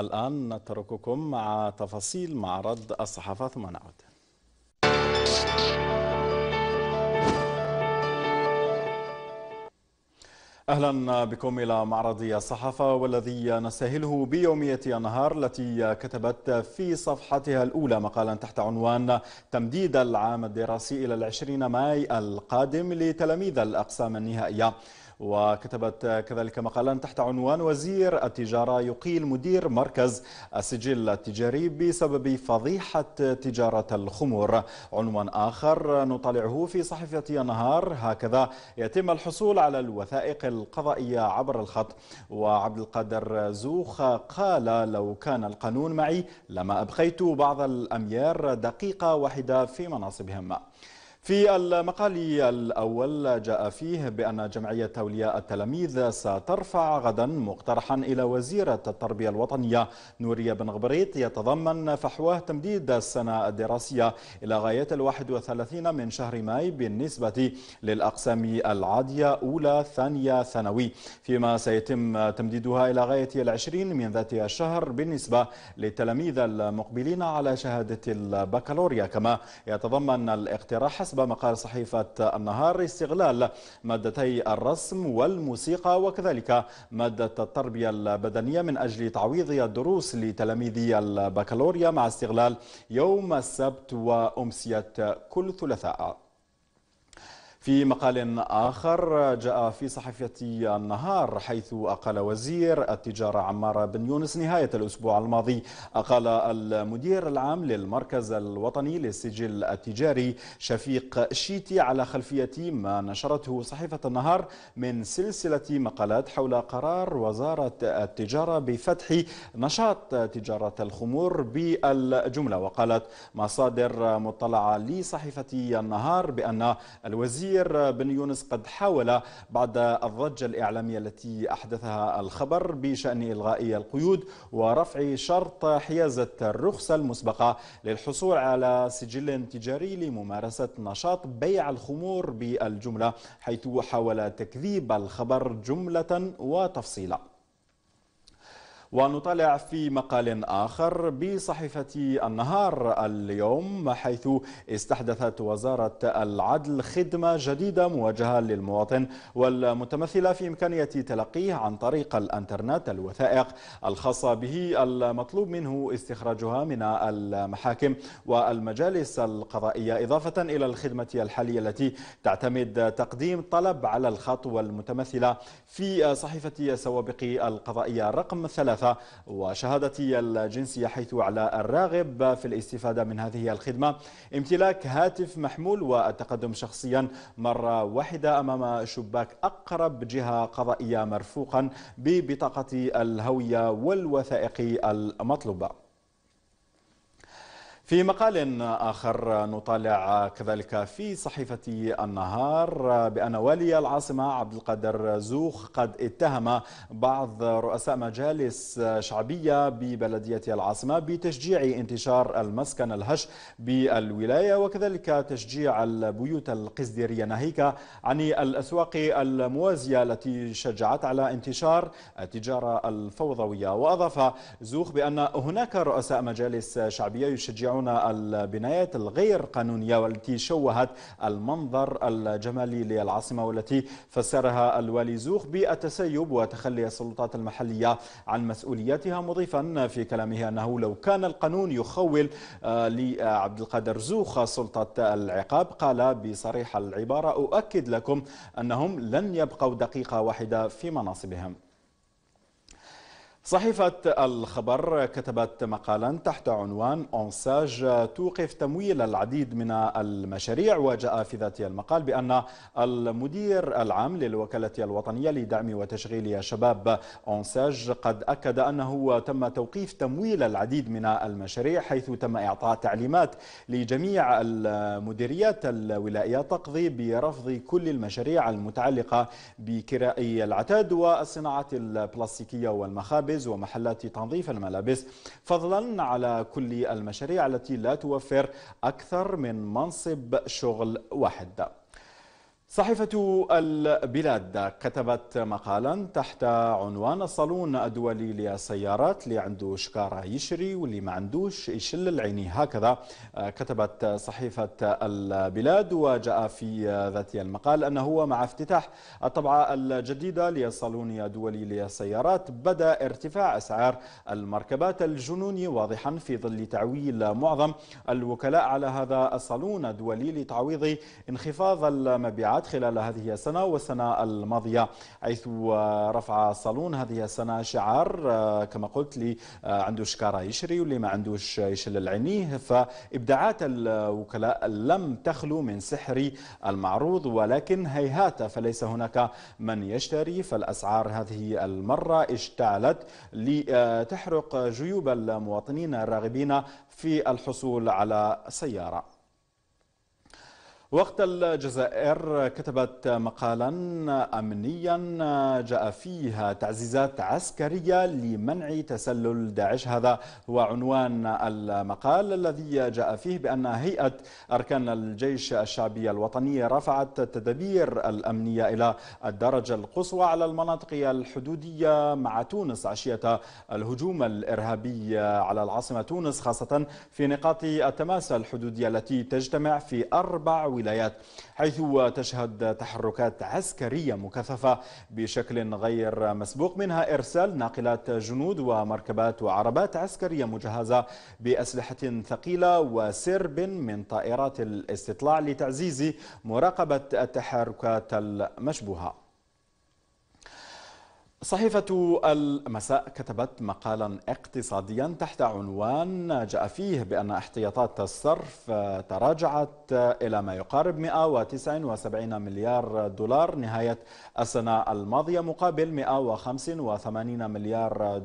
الآن نترككم مع تفاصيل معرض الصحافة ثم نعود اهلا بكم الى معرض الصحافه والذي نستهله بيوميه النهار التي كتبت في صفحتها الاولى مقالا تحت عنوان تمديد العام الدراسي الى العشرين ماي القادم لتلاميذ الاقسام النهائيه وكتبت كذلك مقالا تحت عنوان وزير التجارة يقيل مدير مركز السجل التجاري بسبب فضيحة تجارة الخمور عنوان آخر نطالعه في صحيفة النهار هكذا يتم الحصول على الوثائق القضائية عبر الخط وعبد القادر زوخ قال لو كان القانون معي لما أبقيت بعض الأميار دقيقة واحدة في مناصبهم في المقال الأول جاء فيه بأن جمعية أولياء التلاميذ سترفع غدا مقترحا إلى وزيرة التربية الوطنية نورية بن غبريت يتضمن فحواه تمديد السنة الدراسية إلى غاية الواحد وثلاثين من شهر ماي بالنسبة للأقسام العادية أولى ثانية ثانوي فيما سيتم تمديدها إلى غاية العشرين من ذات الشهر بالنسبة للتلاميذ المقبلين على شهادة البكالوريا كما يتضمن الاقتراح حسب حسب مقال صحيفة النهار استغلال مادتي الرسم والموسيقى وكذلك مادة التربية البدنية من أجل تعويض الدروس لتلاميذي البكالوريا مع استغلال يوم السبت وأمسية كل ثلاثاء في مقال آخر جاء في صحيفة النهار حيث أقال وزير التجارة عمار بن يونس نهاية الأسبوع الماضي أقال المدير العام للمركز الوطني للسجل التجاري شفيق شيتي على خلفية ما نشرته صحيفة النهار من سلسلة مقالات حول قرار وزارة التجارة بفتح نشاط تجارة الخمور بالجملة وقالت مصادر مطلعة لصحيفة النهار بأن الوزير الوزير بن يونس قد حاول بعد الضجة الإعلامية التي أحدثها الخبر بشأن إلغاء القيود ورفع شرط حيازة الرخصة المسبقة للحصول على سجل تجاري لممارسة نشاط بيع الخمور بالجملة حيث حاول تكذيب الخبر جملة وتفصيلا ونطلع في مقال آخر بصحيفة النهار اليوم حيث استحدثت وزارة العدل خدمة جديدة موجهة للمواطن والمتمثلة في إمكانية تلقيه عن طريق الأنترنت الوثائق الخاصة به المطلوب منه استخراجها من المحاكم والمجالس القضائية إضافة إلى الخدمة الحالية التي تعتمد تقديم طلب على الخط والمتمثلة في صحيفة سوابق القضائية رقم ثلاثة وشهادة وشهادتي الجنسية حيث على الراغب في الاستفادة من هذه الخدمة امتلاك هاتف محمول والتقدم شخصيا مرة واحدة أمام شباك أقرب جهة قضائية مرفوقا ببطاقة الهوية والوثائق المطلوبة في مقال آخر نطالع كذلك في صحيفة النهار بأن ولي العاصمة عبد القادر زوخ قد اتهم بعض رؤساء مجالس شعبية ببلدية العاصمة بتشجيع انتشار المسكن الهش بالولاية وكذلك تشجيع البيوت القسديرية ناهيك عن الأسواق الموازية التي شجعت على انتشار التجارة الفوضوية وأضاف زوخ بأن هناك رؤساء مجالس شعبية يشجعون يتابعون البنايات الغير قانونية والتي شوهت المنظر الجمالي للعاصمة والتي فسرها الوالي زوخ بالتسيب وتخلي السلطات المحلية عن مسؤولياتها مضيفا في كلامه أنه لو كان القانون يخول آه، لعبد القادر زوخ سلطة العقاب قال بصريح العبارة أؤكد لكم أنهم لن يبقوا دقيقة واحدة في مناصبهم صحيفة الخبر كتبت مقالا تحت عنوان أونساج توقف تمويل العديد من المشاريع وجاء في ذات المقال بأن المدير العام للوكالة الوطنية لدعم وتشغيل الشباب أونساج قد أكد أنه تم توقيف تمويل العديد من المشاريع حيث تم إعطاء تعليمات لجميع المديريات الولائية تقضي برفض كل المشاريع المتعلقة بكراء العتاد والصناعات البلاستيكية والمخابز الملابس ومحلات تنظيف الملابس فضلا على كل المشاريع التي لا توفر أكثر من منصب شغل واحد صحيفة البلاد كتبت مقالا تحت عنوان الصالون الدولي للسيارات اللي عنده شكارة يشري واللي ما عندوش يشل العيني هكذا آه، كتبت صحيفة البلاد وجاء في ذات المقال أنه هو مع افتتاح الطبعة الجديدة للصالون الدولي للسيارات بدأ ارتفاع أسعار المركبات الجنوني واضحا في ظل تعويل معظم الوكلاء على هذا الصالون الدولي لتعويض انخفاض المبيعات ارتفعت خلال هذه السنة والسنة الماضية حيث رفع صالون هذه السنة شعار آه، كما قلت لي عنده شكارة يشري واللي ما عندوش يشلل عينيه فإبداعات الوكلاء لم تخلو من سحر المعروض ولكن هيهات فليس هناك من يشتري فالأسعار هذه المرة اشتعلت لتحرق جيوب المواطنين الراغبين في الحصول على سيارة وقت الجزائر كتبت مقالا أمنيا جاء فيها تعزيزات عسكرية لمنع تسلل داعش هذا هو عنوان المقال الذي جاء فيه بأن هيئة أركان الجيش الشعبي الوطني رفعت التدابير الأمنية إلى الدرجة القصوى على المناطق الحدودية مع تونس عشية الهجوم الإرهابي على العاصمة تونس خاصة في نقاط التماس الحدودية التي تجتمع في أربع الولايات حيث تشهد تحركات عسكرية مكثفة بشكل غير مسبوق منها إرسال ناقلات جنود ومركبات وعربات عسكرية مجهزة بأسلحة ثقيلة وسرب من طائرات الاستطلاع لتعزيز مراقبة التحركات المشبوهة صحيفة المساء كتبت مقالا اقتصاديا تحت عنوان جاء فيه بأن احتياطات الصرف تراجعت إلى ما يقارب 179 مليار دولار نهاية السنة الماضية مقابل 185 مليار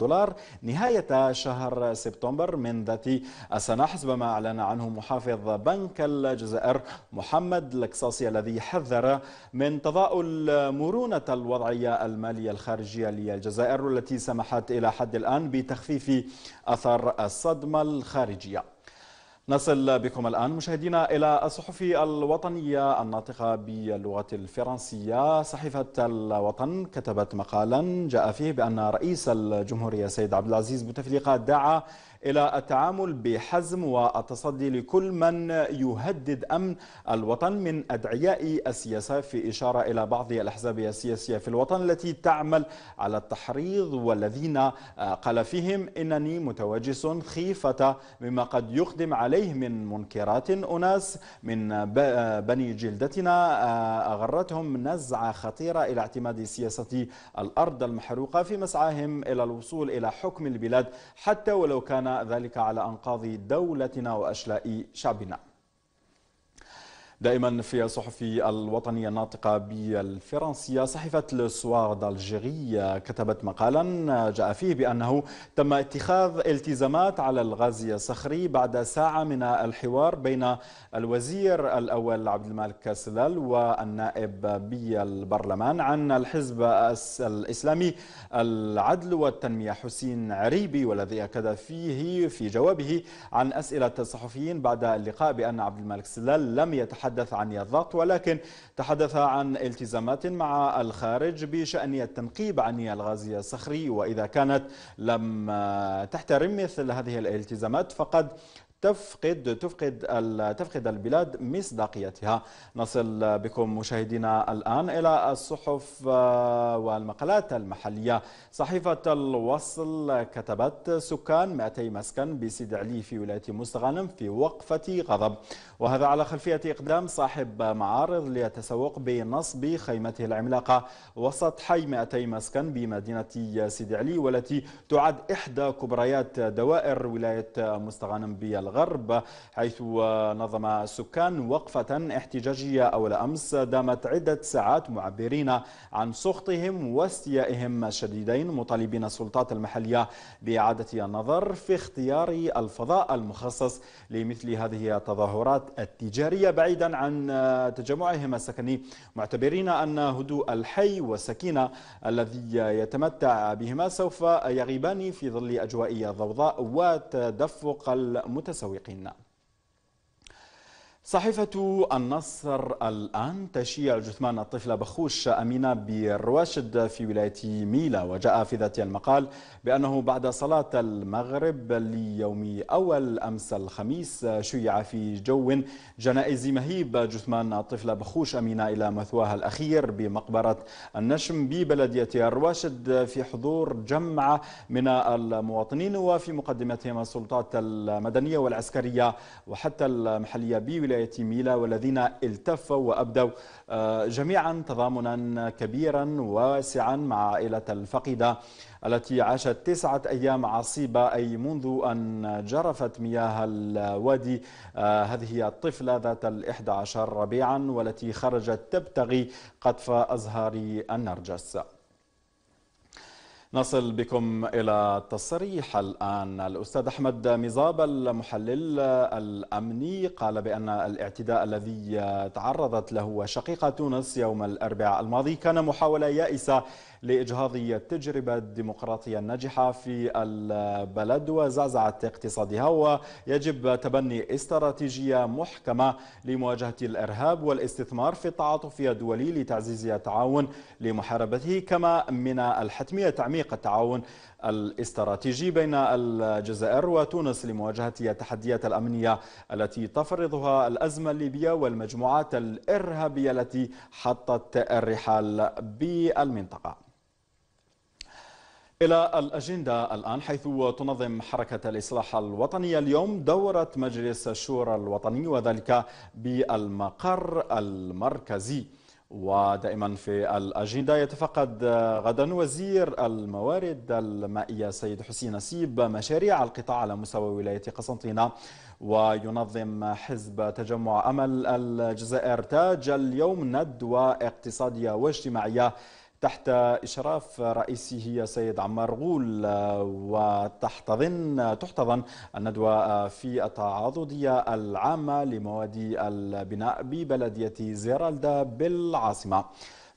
دولار نهاية شهر سبتمبر من ذات السنة حسب ما أعلن عنه محافظ بنك الجزائر محمد القصاصي الذي حذر من تضاؤل مرونة الوضعية المالية الخارجية للجزائر والتي سمحت إلى حد الآن بتخفيف أثر الصدمة الخارجية نصل بكم الآن مشاهدينا إلى الصحف الوطنية الناطقة باللغة الفرنسية صحيفة الوطن كتبت مقالا جاء فيه بأن رئيس الجمهورية سيد عبد العزيز بوتفليقة دعا إلى التعامل بحزم والتصدي لكل من يهدد أمن الوطن من أدعياء السياسة في إشارة إلى بعض الأحزاب السياسية في الوطن التي تعمل على التحريض والذين قال فيهم إنني متوجس خيفة مما قد يقدم عليه عليه من منكرات أناس من بني جلدتنا آه، أغرتهم نزعة خطيرة إلى اعتماد سياسة الأرض المحروقة في مسعاهم إلى الوصول إلى حكم البلاد حتى ولو كان ذلك على أنقاض دولتنا وأشلاء شعبنا دائما في الصحف الوطنية الناطقة بالفرنسية صحيفة لسوار دالجيري كتبت مقالا جاء فيه بأنه تم اتخاذ التزامات على الغازي الصخري بعد ساعة من الحوار بين الوزير الأول عبد المالك كاسلال والنائب بالبرلمان عن الحزب الإسلامي العدل والتنمية حسين عريبي والذي أكد فيه في جوابه عن أسئلة الصحفيين بعد اللقاء بأن عبد المالك سلال لم يتحدث تحدث عن الضغط ولكن تحدث عن التزامات مع الخارج بشأن التنقيب عن الغاز الصخري وإذا كانت لم تحترم مثل هذه الالتزامات فقد تفقد تفقد تفقد البلاد مصداقيتها نصل بكم مشاهدينا الآن إلى الصحف آه، والمقالات المحلية صحيفة الوصل كتبت سكان 200 مسكن بسيد علي في ولاية مستغانم في وقفة غضب وهذا على خلفية إقدام صاحب معارض ليتسوق بنصب خيمته العملاقة وسط حي 200 مسكن بمدينة سيد علي والتي تعد إحدى كبريات دوائر ولاية مستغانم بالغرب الغرب حيث نظم السكان وقفة احتجاجية أول أمس دامت عدة ساعات معبرين عن سخطهم واستيائهم الشديدين مطالبين السلطات المحلية بإعادة النظر في اختيار الفضاء المخصص لمثل هذه التظاهرات التجارية بعيدا عن تجمعهم السكني معتبرين أن هدوء الحي والسكينة الذي يتمتع بهما سوف يغيبان في ظل أجواء الضوضاء وتدفق المتسارع المتسوقين نعم. صحيفة النصر الآن تشيع جثمان الطفلة بخوش أمينة بالرواشد في ولاية ميلا وجاء في ذات المقال بأنه بعد صلاة المغرب ليوم أول أمس الخميس شيع في جو جنائزي مهيب جثمان الطفلة بخوش أمينة إلى مثواها الأخير بمقبرة النشم ببلدية الرواشد في حضور جمع من المواطنين وفي مقدمتهم السلطات المدنية والعسكرية وحتى المحلية بولاية ميلا والذين التفوا وأبدوا آه، جميعا تضامنا كبيرا واسعا مع عائلة الفقيدة التي عاشت تسعة أيام عصيبة أي منذ أن جرفت مياه الوادي آه، هذه الطفلة ذات الإحدى عشر ربيعا والتي خرجت تبتغي قطف أزهار النرجس نصل بكم إلى التصريح الآن الأستاذ أحمد مزاب المحلل الأمني قال بأن الاعتداء الذي تعرضت له شقيقة تونس يوم الأربعاء الماضي كان محاولة يائسة لإجهاض التجربة الديمقراطية الناجحة في البلد وزعزعة اقتصادها ويجب تبني استراتيجية محكمة لمواجهة الإرهاب والاستثمار في التعاطف الدولي لتعزيز التعاون لمحاربته كما من الحتمية تعميق التعاون الاستراتيجي بين الجزائر وتونس لمواجهة التحديات الأمنية التي تفرضها الأزمة الليبية والمجموعات الإرهابية التي حطت الرحال بالمنطقة إلى الأجندة الآن حيث تنظم حركة الإصلاح الوطني اليوم دورة مجلس الشورى الوطني وذلك بالمقر المركزي ودائما في الأجندة يتفقد غدا وزير الموارد المائية سيد حسين نسيب مشاريع القطاع على مستوى ولاية قسنطينة وينظم حزب تجمع أمل الجزائر تاج اليوم ندوة اقتصادية واجتماعية تحت إشراف رئيسه سيد عمار غول وتحتضن تحتضن الندوة في التعاضدية العامة لمواد البناء ببلدية زيرالدا بالعاصمة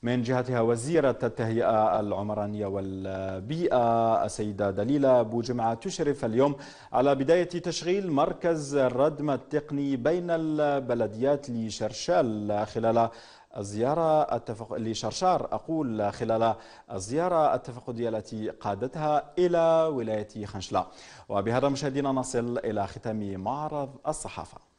من جهتها وزيرة التهيئة العمرانية والبيئة السيدة دليلة أبو جمعة تشرف اليوم على بداية تشغيل مركز الردم التقني بين البلديات لشرشال خلال الزيارة التفق... لشرشار أقول خلال الزيارة التفقدية التي قادتها إلى ولاية خنشلة وبهذا مشاهدينا نصل إلى ختام معرض الصحافة